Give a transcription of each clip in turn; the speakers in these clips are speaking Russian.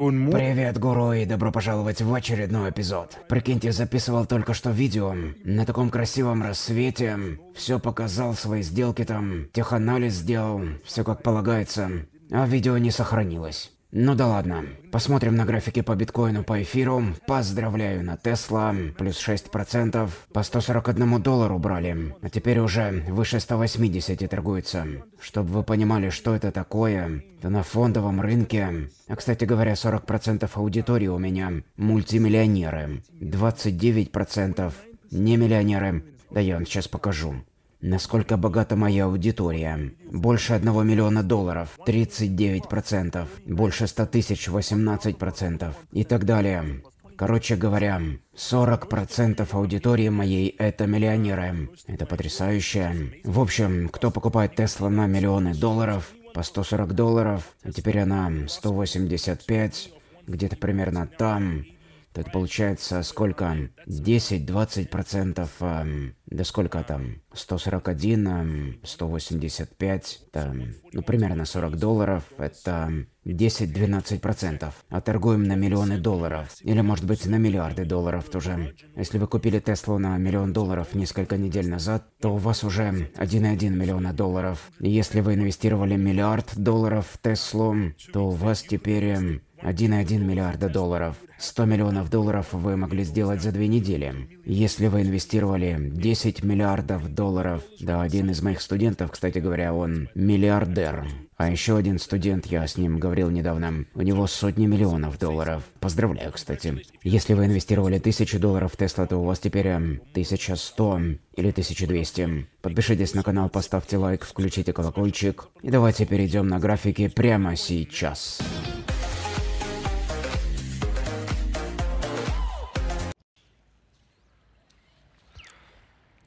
Кунму. Привет, гуру, и добро пожаловать в очередной эпизод. Прикиньте, записывал только что видео. На таком красивом рассвете. Все показал, свои сделки там, теханализ сделал, все как полагается. А видео не сохранилось. Ну да ладно. Посмотрим на графики по биткоину, по эфиру. Поздравляю на Тесла. Плюс 6%. По 141 доллару брали. А теперь уже выше 180 торгуется. Чтобы вы понимали, что это такое, то на фондовом рынке... А кстати говоря, 40% аудитории у меня мультимиллионеры. 29% не миллионеры. Да я вам сейчас покажу. Насколько богата моя аудитория? Больше 1 миллиона долларов, 39%, больше 100 тысяч, 18% и так далее. Короче говоря, 40% аудитории моей – это миллионеры. Это потрясающе. В общем, кто покупает Тесла на миллионы долларов, по 140 долларов, а теперь она 185, где-то примерно там, так получается сколько? 10-20%, эм, да сколько там? 141, эм, 185, там, ну примерно 40 долларов, это 10-12%. Эм, а торгуем на миллионы долларов, или может быть на миллиарды долларов тоже. Если вы купили Теслу на миллион долларов несколько недель назад, то у вас уже 1,1 миллиона долларов. И если вы инвестировали миллиард долларов в Теслу, то у вас теперь эм, 1,1 миллиарда долларов. 100 миллионов долларов вы могли сделать за две недели. Если вы инвестировали 10 миллиардов долларов, да, один из моих студентов, кстати говоря, он миллиардер. А еще один студент, я с ним говорил недавно, у него сотни миллионов долларов. Поздравляю, кстати. Если вы инвестировали тысячу долларов в Тесла, то у вас теперь 1100 э, или 1200. Подпишитесь на канал, поставьте лайк, включите колокольчик. И давайте перейдем на графики прямо сейчас.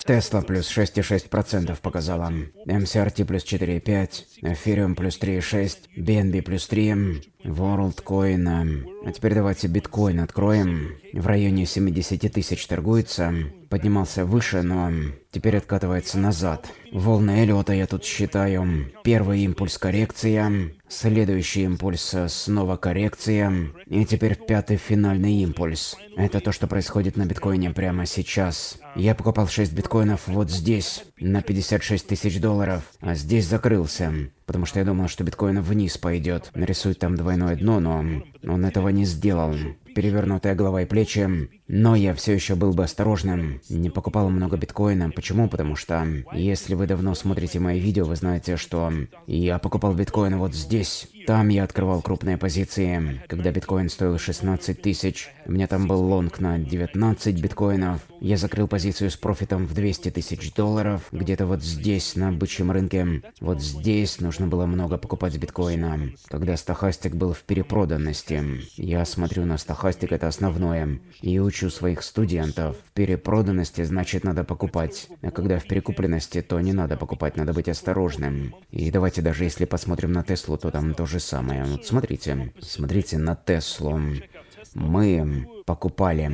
Тесла плюс 6,6% показала. MCRT плюс 4,5%, Эфириум плюс 3,6%, BNB плюс 3%, WorldCoin. А теперь давайте биткоин откроем. В районе 70 тысяч торгуется. Поднимался выше, но теперь откатывается назад. Волны Эллиота я тут считаю. Первый импульс коррекция. Следующий импульс, э, снова коррекция. И теперь пятый финальный импульс. Это то, что происходит на биткоине прямо сейчас. Я покупал 6 биткоинов вот здесь, на 56 тысяч долларов, а здесь закрылся. Потому что я думал, что биткоин вниз пойдет. Нарисует там двойное дно, но он этого не сделал перевернутая голова и плечи. Но я все еще был бы осторожным. Не покупал много биткоина. Почему? Потому что, если вы давно смотрите мои видео, вы знаете, что я покупал биткоин вот здесь. Там я открывал крупные позиции. Когда биткоин стоил 16 тысяч, у меня там был лонг на 19 биткоинов. Я закрыл позицию с профитом в 200 тысяч долларов. Где-то вот здесь, на бычьем рынке. Вот здесь нужно было много покупать биткоина. Когда стахастик был в перепроданности. Я смотрю на стахастик Холохастик – это основное. И учу своих студентов. В перепроданности, значит, надо покупать. А когда в перекупленности, то не надо покупать, надо быть осторожным. И давайте даже если посмотрим на Теслу, то там то же самое. Вот смотрите, смотрите на Теслу. Мы покупали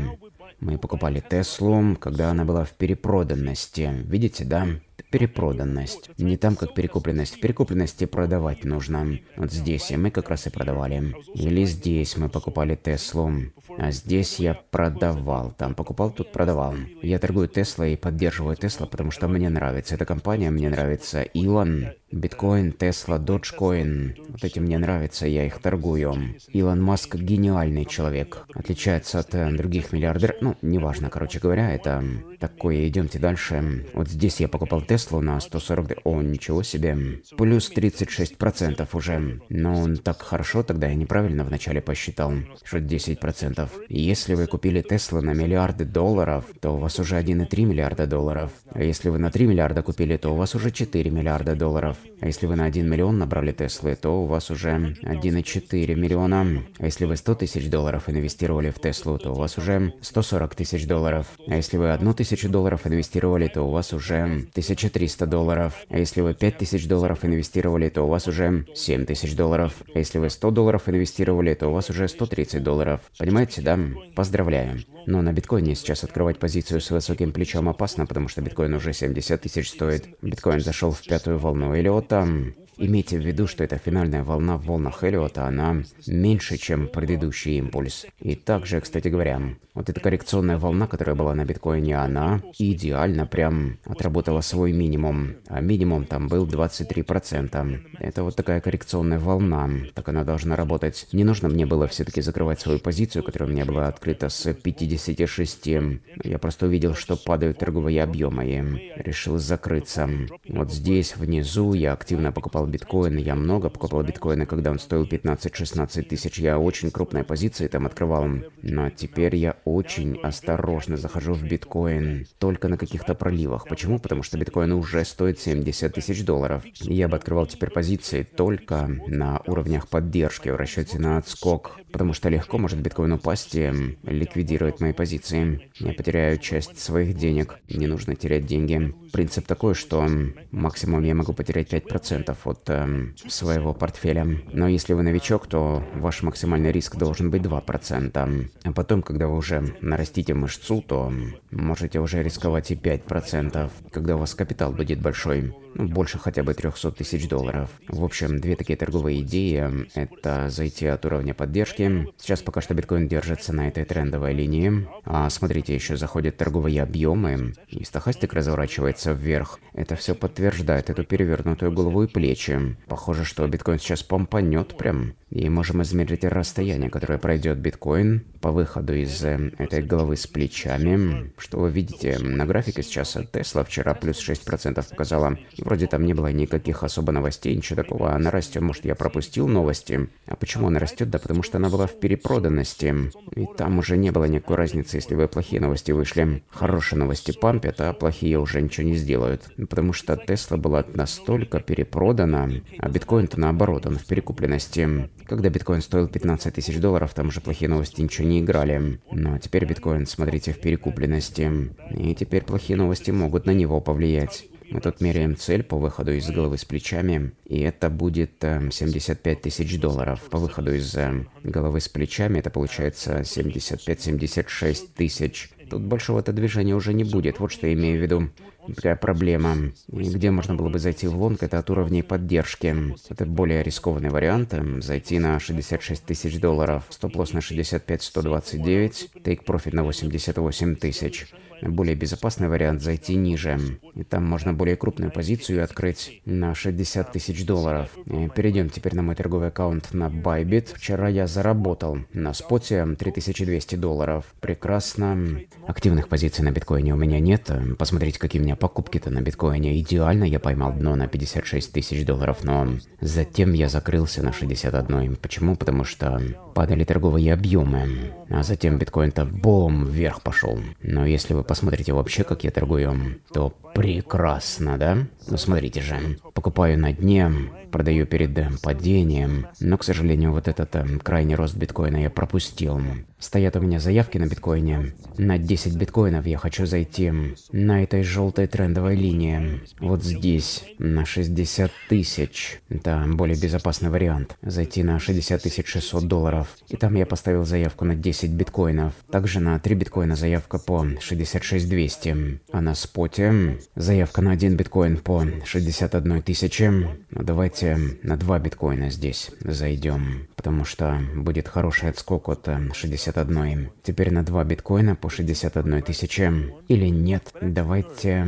мы покупали Теслу, когда она была в перепроданности. Видите, да? перепроданность. Не там, как перекупленность. В перекупленности продавать нужно. Вот здесь мы как раз и продавали. Или здесь мы покупали Теслу. А здесь я продавал. Там покупал, тут продавал. Я торгую Тесла и поддерживаю Тесла, потому что мне нравится эта компания, мне нравится Илон. Биткоин, Тесла, Доджкоин. Вот эти мне нравятся, я их торгую. Илон Маск гениальный человек. Отличается от э, других миллиардеров. Ну, неважно, короче говоря, это такое. Идемте дальше. Вот здесь я покупал Теслу на 140... О, ничего себе. Плюс 36% процентов уже. Но он так хорошо, тогда я неправильно вначале посчитал. Что 10%. процентов. Если вы купили Теслу на миллиарды долларов, то у вас уже 1,3 миллиарда долларов. А если вы на 3 миллиарда купили, то у вас уже 4 миллиарда долларов. А если вы на 1 миллион набрали Теслы, то у вас уже 1,4 миллиона. А если вы 100 тысяч долларов инвестировали в Теслу, то у вас уже 140 тысяч долларов. А если вы 1 тысячу долларов инвестировали, то у вас уже 1000 1300 долларов. А если вы 5000 долларов инвестировали, то у вас уже 7000 долларов. А если вы 100 долларов инвестировали, то у вас уже 130 долларов. Понимаете, да? Поздравляю. Но на биткоине сейчас открывать позицию с высоким плечом опасно, потому что биткоин уже 70 тысяч стоит. Биткоин зашел в пятую волну или вот там. Имейте в виду, что эта финальная волна в волнах Эллиота, она меньше, чем предыдущий импульс. И также, кстати говоря, вот эта коррекционная волна, которая была на биткоине, она идеально прям отработала свой минимум. А минимум там был 23%. Это вот такая коррекционная волна. Так она должна работать. Не нужно мне было все-таки закрывать свою позицию, которая у меня была открыта с 56. Я просто увидел, что падают торговые объемы и решил закрыться. Вот здесь, внизу, я активно покупал биткоин, я много покупал биткоина, когда он стоил 15-16 тысяч. Я очень крупные позиции там открывал. Но теперь я очень осторожно захожу в биткоин. Только на каких-то проливах. Почему? Потому что биткоин уже стоит 70 тысяч долларов. Я бы открывал теперь позиции только на уровнях поддержки в расчете на отскок. Потому что легко может биткоин упасть и ликвидировать мои позиции. Я потеряю часть своих денег. Не нужно терять деньги. Принцип такой, что максимум я могу потерять 5% от от э, своего портфеля. Но если вы новичок, то ваш максимальный риск должен быть 2%. А потом, когда вы уже нарастите мышцу, то можете уже рисковать и 5%, когда у вас капитал будет большой. Ну, больше хотя бы 300 тысяч долларов. В общем, две такие торговые идеи – это зайти от уровня поддержки. Сейчас пока что биткоин держится на этой трендовой линии. А смотрите, еще заходят торговые объемы, и стохастик разворачивается вверх. Это все подтверждает эту перевернутую голову и плечи тысячи. Похоже, что биткоин сейчас помпанет прям. И можем измерить расстояние, которое пройдет биткоин по выходу из э, этой головы с плечами. Что вы видите на графике сейчас Тесла вчера плюс 6% показала. И вроде там не было никаких особо новостей, ничего такого. Она а растет, может я пропустил новости. А почему она растет? Да потому что она была в перепроданности. И там уже не было никакой разницы, если вы плохие новости вышли. Хорошие новости пампят, а плохие уже ничего не сделают. Потому что Тесла была настолько перепродана, цена. А биткоин-то наоборот, он в перекупленности. Когда биткоин стоил 15 тысяч долларов, там же плохие новости ничего не играли. Но теперь биткоин, смотрите, в перекупленности. И теперь плохие новости могут на него повлиять. Мы тут меряем цель по выходу из головы с плечами, и это будет 75 э, тысяч долларов. По выходу из э, головы с плечами это получается 75-76 тысяч. Тут большого-то движения уже не будет, вот что я имею в виду. Такая проблема. И где можно было бы зайти в лонг, это от уровней поддержки. Это более рискованный вариант. Эм, зайти на 66 тысяч долларов, стоп-лосс на 65-129, тейк-профит на 88 тысяч. Более безопасный вариант зайти ниже. И там можно более крупную позицию открыть на 60 тысяч долларов. И э, перейдем теперь на мой торговый аккаунт на Bybit. Вчера я заработал на споте 3200 эм, долларов. Прекрасно. Активных позиций на биткоине у меня нет. Эм, посмотрите, какие у меня покупки-то на биткоине. Идеально я поймал дно на 56 тысяч долларов, но затем я закрылся на 61. Эм, почему? Потому что падали торговые объемы. Эм, а затем биткоин-то бом вверх пошел. Но если вы посмотрите вообще, как я торгую, то прекрасно, да? Ну смотрите же покупаю на дне, продаю перед э, падением. Но, к сожалению, вот этот э, крайний рост биткоина я пропустил. Стоят у меня заявки на биткоине. На 10 биткоинов я хочу зайти на этой желтой трендовой линии. Вот здесь, на 60 тысяч. Это более безопасный вариант. Зайти на 60 тысяч 600 долларов. И там я поставил заявку на 10 биткоинов. Также на 3 биткоина заявка по 66 200. А на споте заявка на 1 биткоин по 61 тысячи. Давайте на 2 биткоина здесь зайдем, потому что будет хороший отскок от 61. Э, Теперь на 2 биткоина по 61 тысячи. Или нет, давайте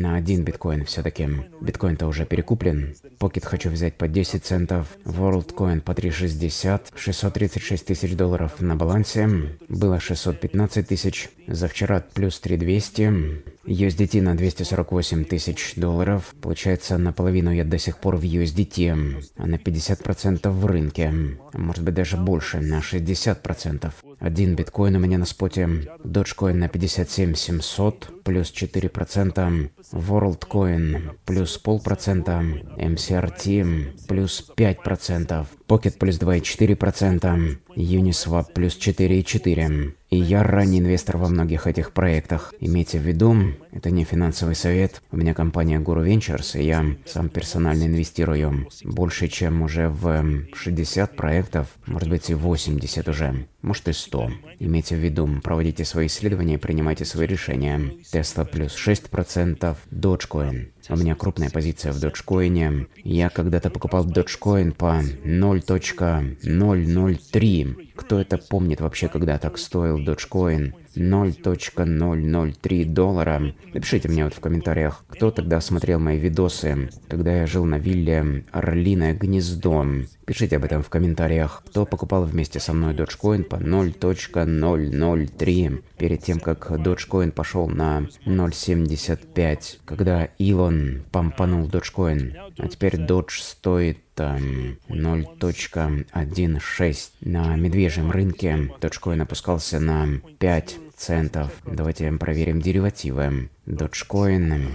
на один биткоин все-таки. Биткоин-то уже перекуплен. Покет хочу взять по 10 центов. WorldCoin по 3,60. 636 тысяч долларов на балансе. Было 615 тысяч. За вчера плюс 3200. USDT на 248 тысяч долларов. Получается, наполовину я до сих пор в USDT, а на 50% в рынке. Может быть, даже больше, на 60%. Один биткоин у меня на споте, Dogecoin на 57 700, плюс 4%, WorldCoin плюс полпроцента, MCRT плюс 5%, Pocket плюс 2,4%, Uniswap плюс 4,4%. И я ранний инвестор во многих этих проектах. Имейте в виду, это не финансовый совет. У меня компания Guru Ventures, и я сам персонально инвестирую больше, чем уже в 60 проектов, может быть и 80 уже, может и 100. Имейте в виду, проводите свои исследования и принимайте свои решения. Tesla плюс 6%, Dogecoin у меня крупная позиция в доджкоине. Я когда-то покупал доджкоин по 0.003. Кто это помнит вообще, когда так стоил доджкоин? 0.003 доллара. Напишите мне вот в комментариях, кто тогда смотрел мои видосы, когда я жил на вилле Орлиное гнездо. Пишите об этом в комментариях, кто покупал вместе со мной Dogecoin по 0.003 перед тем, как Dogecoin пошел на 0.75, когда Илон помпанул Dogecoin. А теперь Dodge стоит 0.16 на медвежьем рынке. Dogecoin опускался на 5 центов. Давайте проверим деривативы. Dogecoin...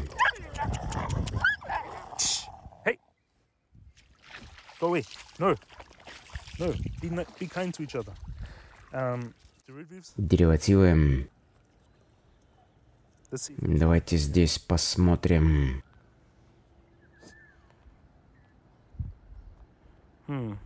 Um, деривативы. Давайте здесь посмотрим. Hmm.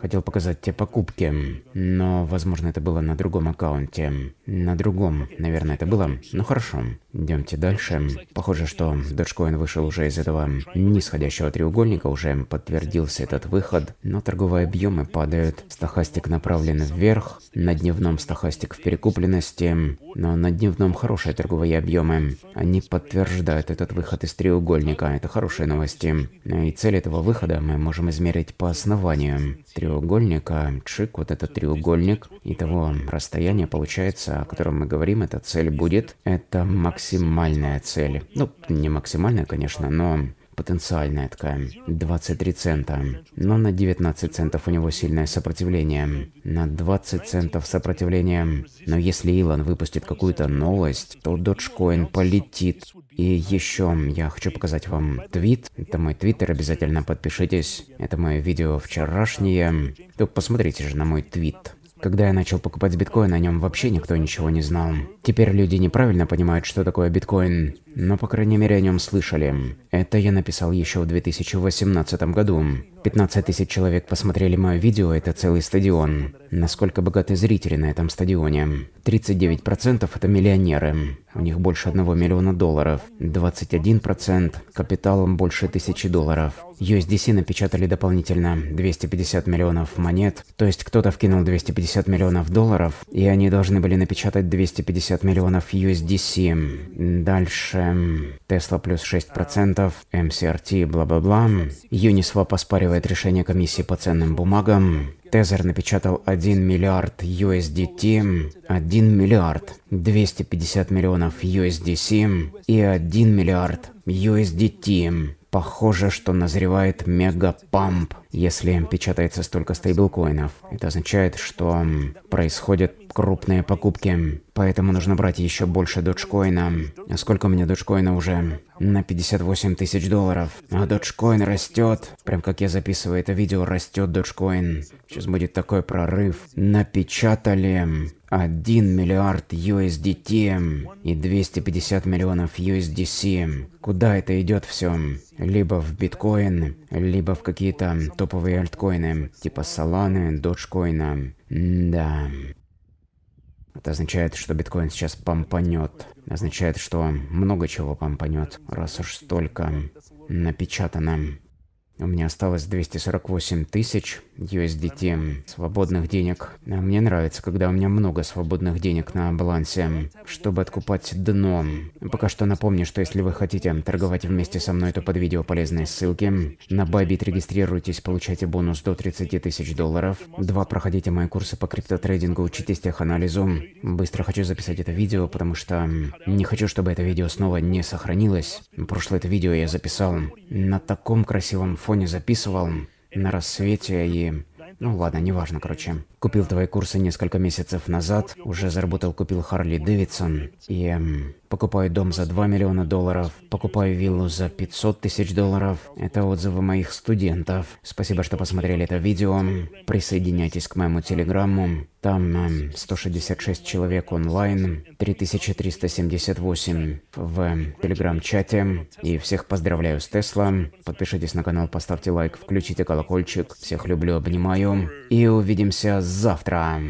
Хотел показать те покупки, но, возможно, это было на другом аккаунте. На другом, наверное, это было. Ну хорошо, идемте дальше. Похоже, что Dogecoin вышел уже из этого нисходящего треугольника, уже подтвердился этот выход, но торговые объемы падают. Стахастик направлен вверх, на дневном стахастик в перекупленности, но на дневном хорошие торговые объемы. Они подтверждают этот выход из треугольника, это хорошие новости. И цель этого выхода мы можем измерить по основанию треугольника, чик, вот этот треугольник, и того расстояния получается, о котором мы говорим, эта цель будет, это максимальная цель. Ну, не максимальная, конечно, но потенциальная такая, 23 цента. Но на 19 центов у него сильное сопротивление. На 20 центов сопротивление. Но если Илон выпустит какую-то новость, то Dogecoin полетит и еще я хочу показать вам твит. Это мой твиттер, обязательно подпишитесь. Это мое видео вчерашнее. Только посмотрите же на мой твит. Когда я начал покупать биткоин, о нем вообще никто ничего не знал. Теперь люди неправильно понимают, что такое биткоин но по крайней мере о нем слышали. Это я написал еще в 2018 году. 15 тысяч человек посмотрели мое видео, это целый стадион. Насколько богаты зрители на этом стадионе? 39% это миллионеры. У них больше 1 миллиона долларов. 21% капиталом больше 1000 долларов. USDC напечатали дополнительно 250 миллионов монет, то есть кто-то вкинул 250 миллионов долларов, и они должны были напечатать 250 миллионов USDC. Дальше эм, Tesla плюс 6%, MCRT, бла-бла-бла. Uniswap оспаривает решение комиссии по ценным бумагам. Тезер напечатал 1 миллиард USDT, 1 миллиард 250 миллионов USDC и 1 миллиард USDT. Похоже, что назревает мегапамп. Если печатается столько стейблкоинов, это означает, что происходят крупные покупки, поэтому нужно брать еще больше доджкоина. А сколько у меня доджкоина уже? На 58 тысяч долларов. А доджкоин растет. Прям как я записываю это видео, растет доджкоин. Сейчас будет такой прорыв. Напечатали 1 миллиард USDT и 250 миллионов USDC. Куда это идет все? Либо в биткоин, либо в какие-то топовые альткоины, типа Solana, Dogecoin. да. Это означает, что биткоин сейчас помпанет. Означает, что много чего помпанет, раз уж столько напечатано. У меня осталось 248 тысяч USDT свободных денег. А мне нравится, когда у меня много свободных денег на балансе, чтобы откупать дно. Пока что напомню, что если вы хотите торговать вместе со мной, то под видео полезные ссылки. На Bybit регистрируйтесь, получайте бонус до 30 тысяч долларов. Два, проходите мои курсы по криптотрейдингу, учитесь теханализу. Быстро хочу записать это видео, потому что не хочу, чтобы это видео снова не сохранилось. Прошлое это видео я записал на таком красивом фоне записывал на рассвете и... Ну ладно, неважно, короче. Купил твои курсы несколько месяцев назад, уже заработал, купил Харли Дэвидсон и эм, покупаю дом за 2 миллиона долларов, покупаю виллу за 500 тысяч долларов. Это отзывы моих студентов. Спасибо, что посмотрели это видео. Присоединяйтесь к моему телеграмму. Там эм, 166 человек онлайн, 3378 в эм, телеграм-чате. И всех поздравляю с Тесла. Подпишитесь на канал, поставьте лайк, включите колокольчик. Всех люблю, обнимаю и увидимся завтра.